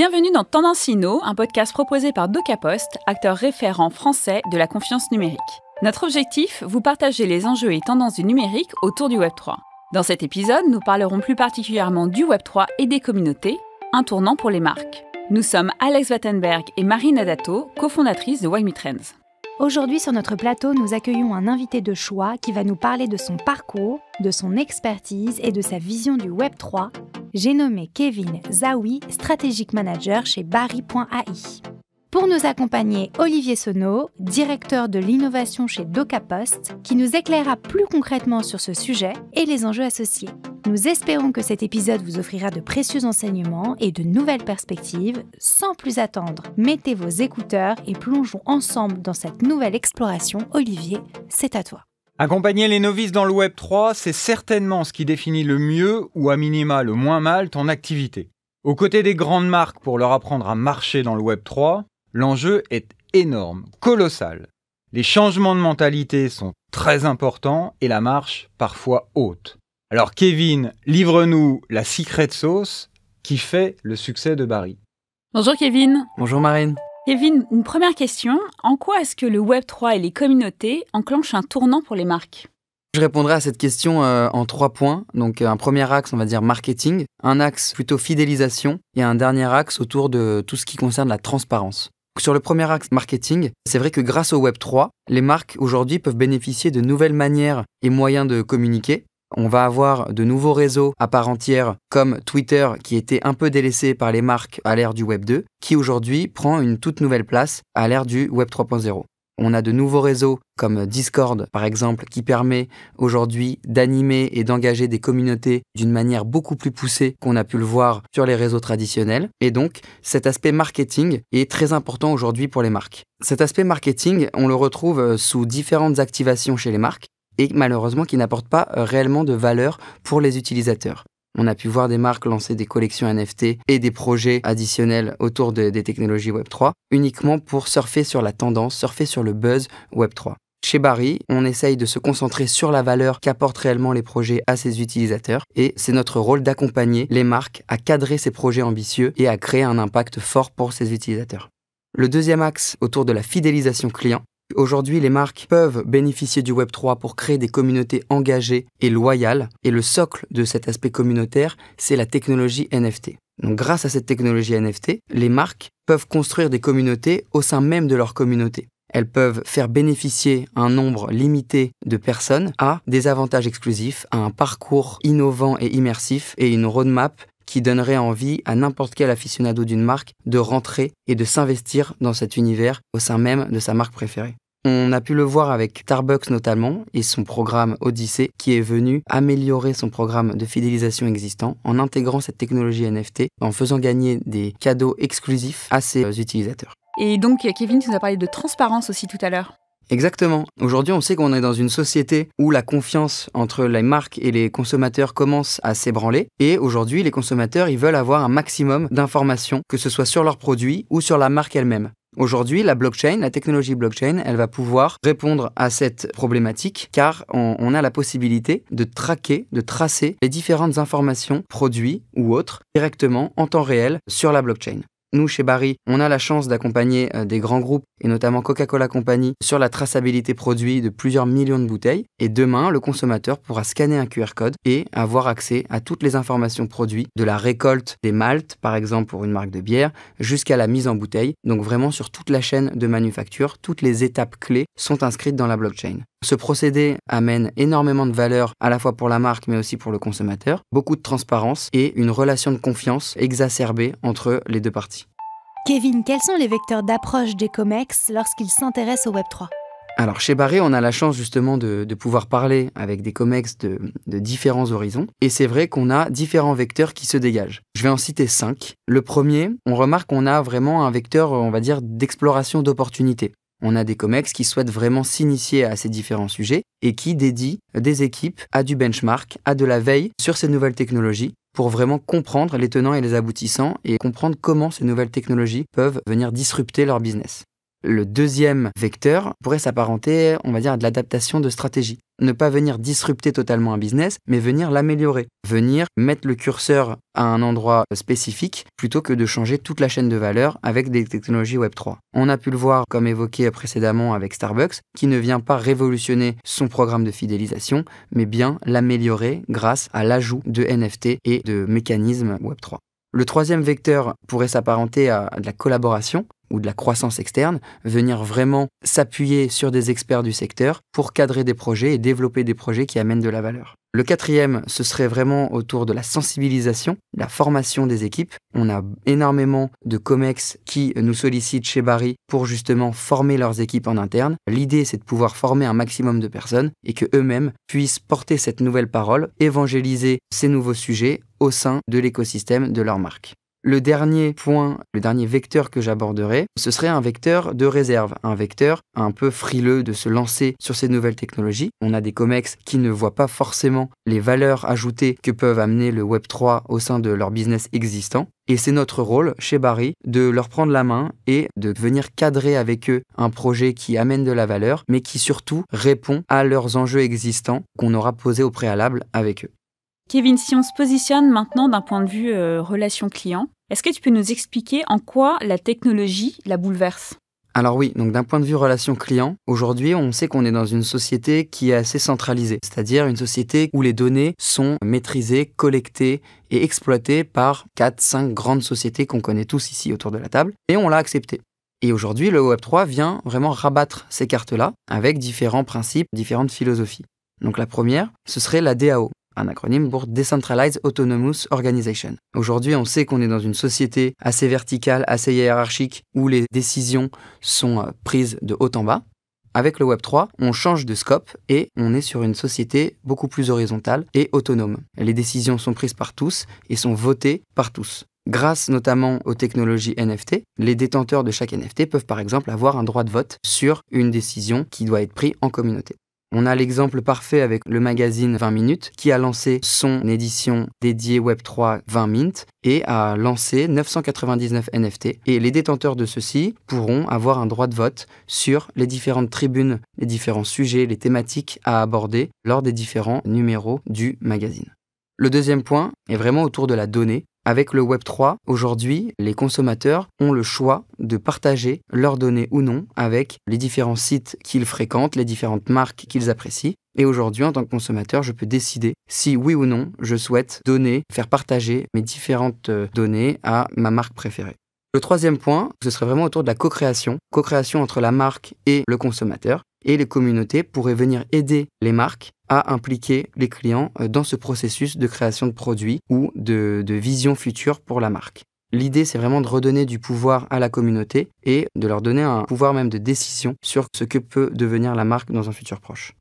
Bienvenue dans Tendance Inno, un podcast proposé par DocaPost, acteur référent français de la confiance numérique. Notre objectif, vous partager les enjeux et tendances du numérique autour du Web3. Dans cet épisode, nous parlerons plus particulièrement du Web3 et des communautés, un tournant pour les marques. Nous sommes Alex Wattenberg et Marine Adato, cofondatrices de Why Trends. Aujourd'hui sur notre plateau, nous accueillons un invité de choix qui va nous parler de son parcours, de son expertise et de sa vision du Web3 j'ai nommé Kevin Zawi, stratégique Manager chez Barry.ai. Pour nous accompagner, Olivier Sono, directeur de l'innovation chez DocaPost, qui nous éclairera plus concrètement sur ce sujet et les enjeux associés. Nous espérons que cet épisode vous offrira de précieux enseignements et de nouvelles perspectives. Sans plus attendre, mettez vos écouteurs et plongeons ensemble dans cette nouvelle exploration. Olivier, c'est à toi. Accompagner les novices dans le Web 3, c'est certainement ce qui définit le mieux ou à minima le moins mal ton activité. Aux côtés des grandes marques pour leur apprendre à marcher dans le Web 3, l'enjeu est énorme, colossal. Les changements de mentalité sont très importants et la marche parfois haute. Alors Kevin, livre-nous la secret sauce qui fait le succès de Barry. Bonjour Kevin. Bonjour Marine. Kevin, une première question. En quoi est-ce que le Web3 et les communautés enclenchent un tournant pour les marques je répondrai à cette question euh, en trois points. Donc euh, un premier axe, on va dire marketing, un axe plutôt fidélisation et un dernier axe autour de tout ce qui concerne la transparence. Sur le premier axe marketing, c'est vrai que grâce au Web3, les marques aujourd'hui peuvent bénéficier de nouvelles manières et moyens de communiquer. On va avoir de nouveaux réseaux à part entière comme Twitter qui était un peu délaissé par les marques à l'ère du Web 2, qui aujourd'hui prend une toute nouvelle place à l'ère du Web 3.0. On a de nouveaux réseaux comme Discord par exemple qui permet aujourd'hui d'animer et d'engager des communautés d'une manière beaucoup plus poussée qu'on a pu le voir sur les réseaux traditionnels. Et donc cet aspect marketing est très important aujourd'hui pour les marques. Cet aspect marketing, on le retrouve euh, sous différentes activations chez les marques et malheureusement qui n'apportent pas euh, réellement de valeur pour les utilisateurs. On a pu voir des marques lancer des collections NFT et des projets additionnels autour des technologies Web3 uniquement pour surfer sur la tendance, surfer sur le buzz Web3. Chez Barry, on essaye de se concentrer sur la valeur qu'apportent réellement les projets à ses utilisateurs et c'est notre rôle d'accompagner les marques à cadrer ces projets ambitieux et à créer un impact fort pour ses utilisateurs. Le deuxième axe autour de la fidélisation client, Aujourd'hui, les marques peuvent bénéficier du Web3 pour créer des communautés engagées et loyales, et le socle de cet aspect communautaire, c'est la technologie NFT. Donc grâce à cette technologie NFT, les marques peuvent construire des communautés au sein même de leur communauté. Elles peuvent faire bénéficier un nombre limité de personnes à des avantages exclusifs, à un parcours innovant et immersif et une roadmap qui donnerait envie à n'importe quel aficionado d'une marque de rentrer et de s'investir dans cet univers au sein même de sa marque préférée. On a pu le voir avec Starbucks notamment et son programme Odyssey qui est venu améliorer son programme de fidélisation existant en intégrant cette technologie NFT, en faisant gagner des cadeaux exclusifs à ses euh, utilisateurs. Et donc Kevin, tu nous as parlé de transparence aussi tout à l'heure. Exactement. Aujourd'hui, on sait qu'on est dans une société où la confiance entre les marques et les consommateurs commence à s'ébranler. Et aujourd'hui, les consommateurs, ils veulent avoir un maximum d'informations, que ce soit sur leurs produits ou sur la marque elle-même. Aujourd'hui, la blockchain, la technologie blockchain, elle va pouvoir répondre à cette problématique car on, on, a la possibilité de traquer, de tracer les différentes informations, produits ou autres directement en temps réel sur la blockchain. Nous, chez Barry, on a la chance d'accompagner euh, des grands groupes et notamment Coca-Cola Company sur la traçabilité produit de plusieurs millions de bouteilles. Et demain, le consommateur pourra scanner un QR code et avoir accès à toutes les informations produites, de la récolte des maltes, par exemple pour une marque de bière, jusqu'à la mise en bouteille. Donc vraiment sur toute la chaîne de manufacture, toutes les étapes clés sont inscrites dans la blockchain. Ce procédé amène énormément de valeur à la fois pour la marque mais aussi pour le consommateur, beaucoup de transparence et une relation de confiance exacerbée entre les deux parties. Kevin, quels sont les vecteurs d'approche des COMEX lorsqu'ils s'intéressent au Web3 alors chez Barré, on a la chance justement de, pouvoir parler avec des COMEX de, de différents horizons. Et c'est vrai qu'on a différents vecteurs qui se dégagent. Je vais en citer cinq. Le premier, on remarque qu'on a vraiment un vecteur, on va dire, d'exploration d'opportunités. On a des COMEX qui souhaitent vraiment s'initier à ces différents sujets et qui dédient des équipes à du benchmark, à de la veille sur ces nouvelles technologies pour vraiment comprendre les tenants et les aboutissants et comprendre comment ces nouvelles technologies peuvent venir disrupter leur business. Le deuxième vecteur pourrait s'apparenter, on va dire, à de l'adaptation de stratégie ne pas venir disrupter totalement un business, mais venir l'améliorer, venir mettre le curseur à un endroit spécifique plutôt que de changer toute la chaîne de valeur avec des technologies Web3. On a pu le voir, comme évoqué précédemment avec Starbucks, qui ne vient pas révolutionner son programme de fidélisation, mais bien l'améliorer grâce à l'ajout de NFT et de mécanismes Web3. Le troisième vecteur pourrait s'apparenter à de la collaboration ou de la croissance externe, venir vraiment s'appuyer sur des experts du secteur pour cadrer des projets et développer des projets qui amènent de la valeur. Le quatrième, ce serait vraiment autour de la sensibilisation, la formation des équipes. On a énormément de COMEX qui nous sollicitent chez Barry pour justement former leurs équipes en interne. L'idée, c'est de pouvoir former un maximum de personnes et que eux-mêmes puissent porter cette nouvelle parole, évangéliser ces nouveaux sujets au sein de l'écosystème de leur marque. Le dernier point, le dernier vecteur que j'aborderai, ce serait un vecteur de réserve, un vecteur un peu frileux de se lancer sur ces nouvelles technologies. On a des COMEX qui ne voient pas forcément les valeurs ajoutées que peuvent amener le Web3 au sein de leur business existant. Et c'est notre rôle chez Barry de leur prendre la main et de venir cadrer avec eux un projet qui amène de la valeur, mais qui surtout répond à leurs enjeux existants qu'on aura posés au préalable avec eux. Kevin, si on se positionne maintenant d'un point de vue euh, relation client, est-ce que tu peux nous expliquer en quoi la technologie la bouleverse alors oui, donc d'un point de vue relation client, aujourd'hui on sait qu'on est dans une société qui est assez centralisée, c'est-à-dire une société où les données sont maîtrisées, collectées et exploitées par 4-5 grandes sociétés qu'on connaît tous ici autour de la table, et on l'a accepté. Et aujourd'hui le Web3 vient vraiment rabattre ces cartes-là avec différents principes, différentes philosophies. Donc la première, ce serait la DAO, un acronyme pour Decentralized Autonomous Organization. Aujourd'hui, on sait qu'on est dans une société assez verticale, assez hiérarchique, où les décisions sont euh, prises de haut en bas. Avec le Web3, on change de scope et on est sur une société beaucoup plus horizontale et autonome. Les décisions sont prises par tous et sont votées par tous. Grâce notamment aux technologies NFT, les détenteurs de chaque NFT peuvent par exemple avoir un droit de vote sur une décision qui doit être prise en communauté. On a l'exemple parfait avec le magazine 20 minutes qui a lancé son édition dédiée Web3 20 Mint et a lancé 999 NFT. Et les détenteurs de ceux-ci pourront avoir un droit de vote sur les différentes tribunes, les différents sujets, les thématiques à aborder lors des différents numéros du magazine. Le deuxième point est vraiment autour de la donnée. Avec le Web3, aujourd'hui, les consommateurs ont le choix de partager leurs données ou non avec les différents sites qu'ils fréquentent, les différentes marques qu'ils apprécient. Et aujourd'hui, en tant que consommateur, je peux décider si oui ou non je souhaite donner, faire partager mes différentes euh, données à ma marque préférée. Le troisième point, ce serait vraiment autour de la co-création, co-création entre la marque et le consommateur et les communautés pourraient venir aider les marques à impliquer les clients euh, dans ce processus de création de produits ou de, vision future pour la marque. L'idée, c'est vraiment de redonner du pouvoir à la communauté et de leur donner un pouvoir même de décision sur ce que peut devenir la marque dans un futur proche.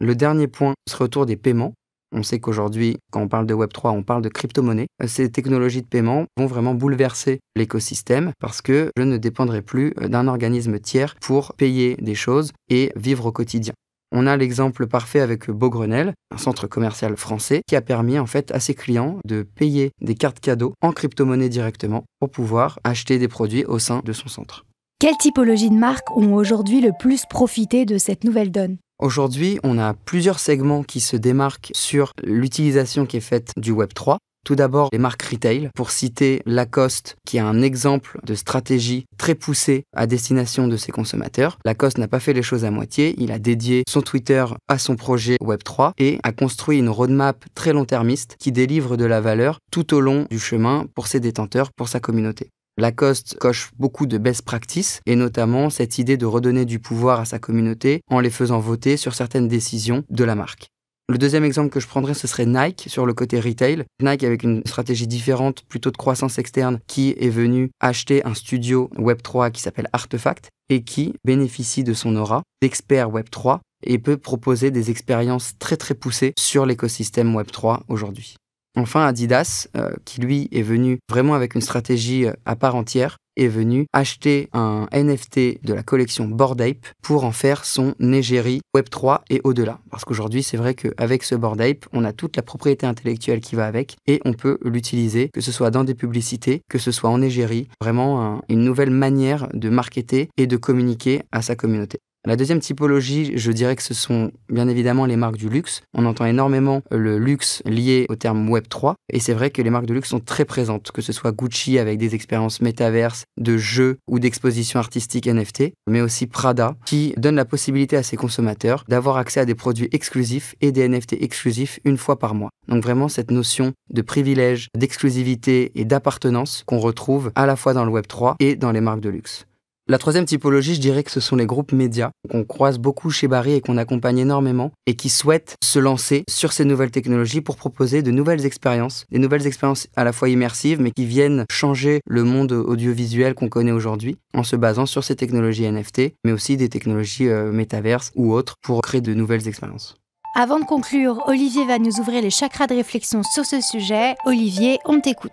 Le dernier point ce retour des paiements. On sait qu'aujourd'hui, quand on parle de Web3, on parle de crypto-monnaie. Euh, ces technologies de paiement vont vraiment bouleverser l'écosystème parce que je ne dépendrai plus euh, d'un organisme tiers pour payer des choses et vivre au quotidien. On a l'exemple parfait avec Beaugrenelle, un centre commercial français qui a permis en fait à ses clients de payer des cartes cadeaux en crypto-monnaie directement pour pouvoir acheter des produits au sein de son centre. Quelle typologie de marques ont aujourd'hui le plus profité de cette nouvelle donne Aujourd'hui, on a plusieurs segments qui se démarquent sur l'utilisation qui est faite du Web 3. Tout d'abord, les marques retail, pour citer Lacoste, qui a un exemple de stratégie très poussée à destination de ses consommateurs. Lacoste n'a pas fait les choses à moitié, il a dédié son Twitter à son projet Web3 et a construit une roadmap très long-termiste qui délivre de la valeur tout au long du chemin pour ses détenteurs, pour sa communauté. Lacoste coche beaucoup de best practices, et notamment cette idée de redonner du pouvoir à sa communauté en les faisant voter sur certaines décisions de la marque. Le deuxième exemple que je prendrais, ce serait Nike sur le côté retail. Nike avec une stratégie différente, plutôt de croissance externe, qui est venu acheter un studio Web3 qui s'appelle Artefact et qui bénéficie de son aura d'expert Web3 et peut proposer des expériences très très poussées sur l'écosystème Web3 aujourd'hui. Enfin, Adidas, euh, qui lui est venu vraiment avec une stratégie euh, à part entière, est venu acheter un NFT de la collection Bored Ape pour en faire son égérie Web3 et au-delà. Parce qu'aujourd'hui, c'est vrai qu'avec ce Bored Ape, on a toute la propriété intellectuelle qui va avec et on peut l'utiliser, que ce soit dans des publicités, que ce soit en égérie, vraiment une nouvelle manière de marketer et de communiquer à sa communauté. La deuxième typologie, je dirais que ce sont bien évidemment les marques du luxe. On entend énormément euh, le luxe lié au terme Web 3, et c'est vrai que les marques de luxe sont très présentes, que ce soit Gucci avec des expériences métaverses, de jeux ou d'expositions artistiques NFT, mais aussi Prada, qui donne la possibilité à ses consommateurs d'avoir accès à des produits exclusifs et des NFT exclusifs une fois par mois. Donc vraiment cette notion de privilège, d'exclusivité et d'appartenance qu'on retrouve à la fois dans le Web 3 et dans les marques de luxe. La troisième typologie, je dirais que ce sont les groupes médias qu'on croise beaucoup chez Barry et qu'on accompagne énormément et qui souhaitent se lancer sur ces nouvelles technologies pour proposer de nouvelles expériences, des nouvelles expériences à la fois immersives mais qui viennent changer le monde audiovisuel qu'on connaît aujourd'hui en se basant sur ces technologies NFT mais aussi des technologies euh, métaverses ou autres pour créer de nouvelles expériences. Avant de conclure, Olivier va nous ouvrir les chakras de réflexion sur ce sujet. Olivier, on t'écoute.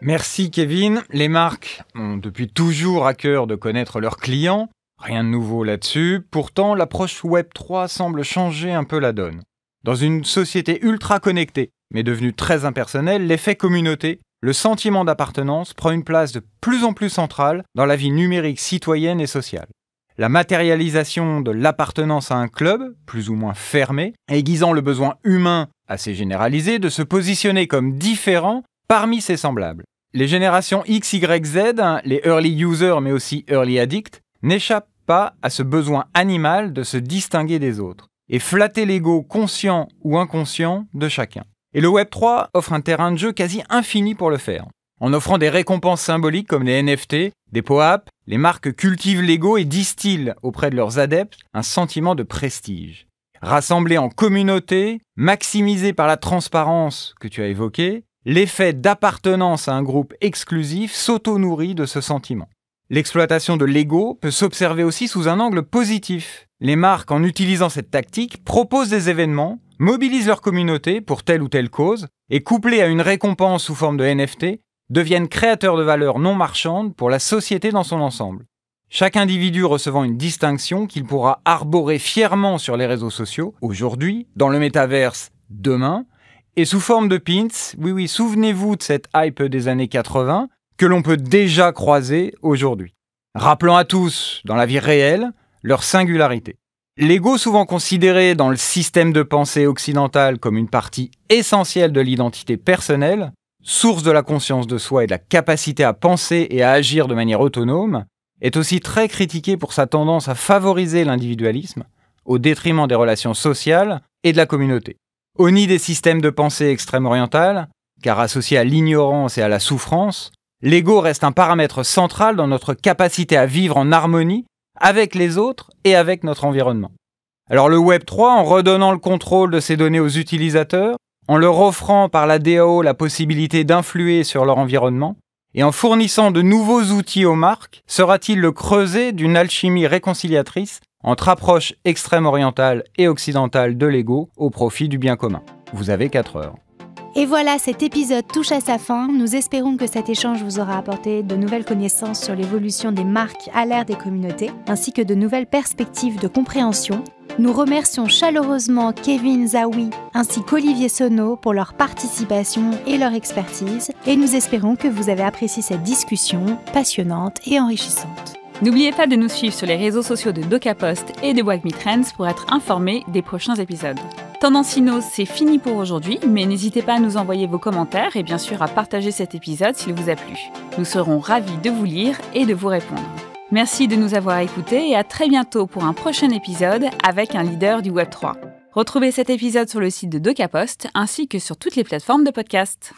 Merci Kevin. Les marques ont depuis toujours à cœur de connaître leurs clients. Rien de nouveau là-dessus. Pourtant, l'approche Web3 semble changer un peu la donne. Dans une société ultra connectée, mais devenue très impersonnelle, l'effet communauté, le sentiment d'appartenance prend une place de plus en plus centrale dans la vie numérique citoyenne et sociale. La matérialisation de l'appartenance à un club, plus ou moins fermé, aiguisant le besoin humain assez généralisé de se positionner comme différent Parmi ces semblables, les générations X, Y, Z, hein, les early users mais aussi early addicts, n'échappent pas à ce besoin animal de se distinguer des autres et flatter l'ego conscient ou inconscient de chacun. Et le Web3 offre un terrain de jeu quasi infini pour le faire, en offrant des récompenses symboliques comme les NFT, des POAP, les marques cultivent l'ego et distillent auprès de leurs adeptes un sentiment de prestige. Rassemblés en communauté, maximisés par la transparence que tu as évoquée, L'effet d'appartenance à un groupe exclusif s'auto-nourrit de ce sentiment. L'exploitation de l'ego peut s'observer aussi sous un angle positif. Les marques, en utilisant cette tactique, proposent des événements, mobilisent leur communauté pour telle ou telle cause, et couplées à une récompense sous forme de NFT, deviennent créateurs de valeurs non marchandes pour la société dans son ensemble. Chaque individu recevant une distinction qu'il pourra arborer fièrement sur les réseaux sociaux, aujourd'hui, dans le métaverse, demain, et sous forme de pins. Oui, oui, souvenez-vous de cette hype des années 80 que l'on peut déjà croiser aujourd'hui. Rappelant à tous, dans la vie réelle, leur singularité. L'ego, souvent considéré dans le système de pensée occidental comme une partie essentielle de l'identité personnelle, source de la conscience de soi et de la capacité à penser et à agir de manière autonome, est aussi très critiqué pour sa tendance à favoriser l'individualisme au détriment des relations sociales et de la communauté. Au nid des systèmes de pensée extrême-orientale, car associés à l'ignorance et à la souffrance, l'ego reste un paramètre central dans notre capacité à vivre en harmonie avec les autres et avec notre environnement. Alors le Web 3, en redonnant le contrôle de ces données aux utilisateurs, en leur offrant par la DAO la possibilité d'influer sur leur environnement, et en fournissant de nouveaux outils aux marques, sera-t-il le creuset d'une alchimie réconciliatrice entre approche extrême orientale et occidentale de l'ego au profit du bien commun. Vous avez 4 heures. Et voilà, cet épisode touche à sa fin. Nous espérons que cet échange vous aura apporté de nouvelles connaissances sur l'évolution des marques à l'ère des communautés, ainsi que de nouvelles perspectives de compréhension. Nous remercions chaleureusement Kevin Zawi ainsi qu'Olivier Sonneau pour leur participation et leur expertise, et nous espérons que vous avez apprécié cette discussion passionnante et enrichissante. N'oubliez pas de nous suivre sur les réseaux sociaux de DocaPost et de Wagmi Trends pour être informé des prochains épisodes. Tendance c'est fini pour aujourd'hui, mais n'hésitez pas à nous envoyer vos commentaires et bien sûr à partager cet épisode s'il vous a plu. Nous serons ravis de vous lire et de vous répondre. Merci de nous avoir écoutés et à très bientôt pour un prochain épisode avec un leader du Web3. Retrouvez cet épisode sur le site de DocaPost ainsi que sur toutes les plateformes de podcast.